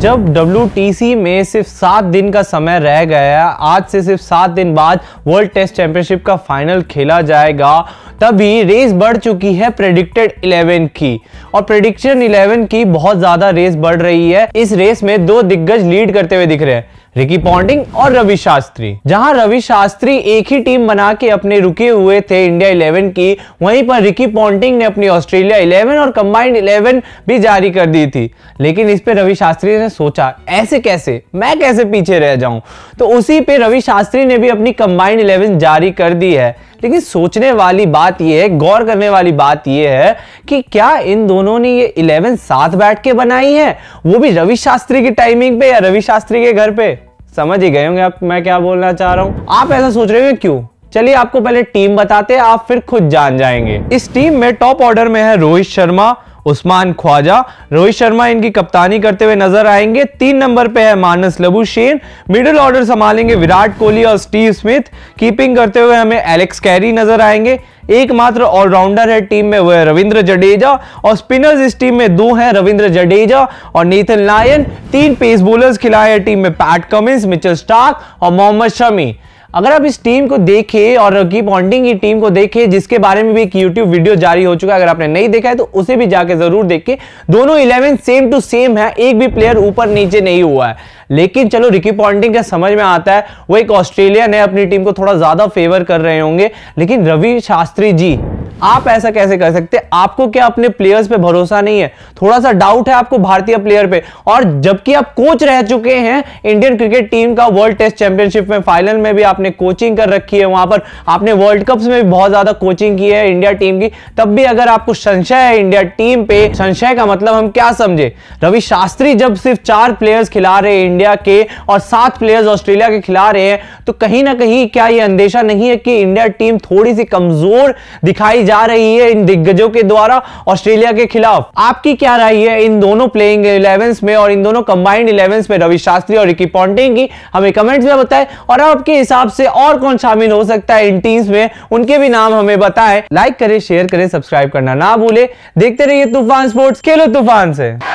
जब डब्ल्यू में सिर्फ सात दिन का समय रह गया आज से सिर्फ सात दिन बाद वर्ल्ड टेस्ट चैंपियनशिप का फाइनल खेला जाएगा तभी रेस बढ़ चुकी है प्रेडिक्टेड 11 की और प्रेडिक्शन 11 की बहुत ज़्यादा रेस बढ़ रही है इस रेस में दो दिग्गज लीड करते हुए दिख रहे हैं रिकी पॉन्डिंग और रवि शास्त्री जहां रवि शास्त्री एक ही टीम बना के अपने रुके हुए थे इंडिया 11 की वहीं पर रिकी पॉन्टिंग ने अपनी ऑस्ट्रेलिया 11 और कंबाइंड 11 भी जारी कर दी थी लेकिन इस पे रवि शास्त्री ने सोचा ऐसे कैसे मैं कैसे पीछे रह जाऊं तो उसी पे रवि शास्त्री ने भी अपनी कंबाइंड इलेवन जारी कर दी है लेकिन सोचने वाली बात यह है गौर करने वाली बात यह है कि क्या इन दोनों ने ये इलेवन साथ बैठ के बनाई है वो भी रवि शास्त्री की टाइमिंग पे या रवि शास्त्री के घर पे समझ ही गए होंगे आप मैं क्या बोलना चाह रहा हूँ आप ऐसा सोच रहे हो क्यों चलिए आपको पहले टीम बताते हैं आप फिर खुद जान जाएंगे इस टीम में टॉप ऑर्डर में है रोहित शर्मा उस्मान ख्वाजा रोहित शर्मा इनकी कप्तानी करते हुए नजर आएंगे तीन नंबर पे है मानस लबुशेन मिडिल ऑर्डर संभालेंगे विराट कोहली और स्टीव स्मिथ कीपिंग करते हुए हमें एलेक्स कैरी नजर आएंगे एकमात्र ऑलराउंडर है टीम में वो है रविंद्र जडेजा और स्पिनर्स इस टीम में दो हैं रविंद्र जडेजा और नेथन लायन तीन पेस बोलर्स खिलाए हैं टीम में पैट कमिंस मिचल स्टार्क और मोहम्मद शमी अगर आप इस टीम को देखें और की बॉन्डिंग की टीम को देखें जिसके बारे में भी एक यूट्यूब वीडियो जारी हो चुका है अगर आपने नहीं देखा है तो उसे भी जाके जरूर देखें दोनों इलेवन सेम टू सेम है एक भी प्लेयर ऊपर नीचे नहीं हुआ है लेकिन चलो रिकी पॉन्टिंग का समझ में आता है वो एक ऑस्ट्रेलियन है अपनी टीम को थोड़ा ज्यादा फेवर कर रहे होंगे लेकिन रवि शास्त्री जी आप ऐसा कैसे कर सकते आपको क्या अपने प्लेयर्स पे भरोसा नहीं है थोड़ा सा डाउट है आपको भारतीय प्लेयर पे और जबकि आप कोच रह चुके हैं इंडियन क्रिकेट टीम का वर्ल्ड टेस्ट चैंपियनशिप में फाइनल में भी आपने कोचिंग कर रखी है वहां पर आपने वर्ल्ड कप्स में भी बहुत ज्यादा कोचिंग की है इंडिया टीम की तब भी अगर आपको संशय है इंडिया टीम पे संशय का मतलब हम क्या समझे रवि शास्त्री जब सिर्फ चार प्लेयर्स खिला रहे हैं इंडिया के और सात प्लेयर्स ऑस्ट्रेलिया के खिला रहे हैं तो कहीं ना कहीं क्या यह अंदेशा नहीं है कि इंडिया टीम थोड़ी सी कमजोर दिखाई जा रही है इन दिग्गजों के द्वारा ऑस्ट्रेलिया के खिलाफ आपकी क्या राय है इन दोनों प्लेइंग इलेवेंस में और इन दोनों कंबाइंड इलेवेंस में रवि शास्त्री और रिकी पॉन्टिंग की हमें कमेंट्स में बताएं और आपके हिसाब से और कौन शामिल हो सकता है इन टीम्स में उनके भी नाम हमें बताएं लाइक करें शेयर करें सब्सक्राइब करना ना भूले देखते रहिए तूफान स्पोर्ट्स खेलो तूफान से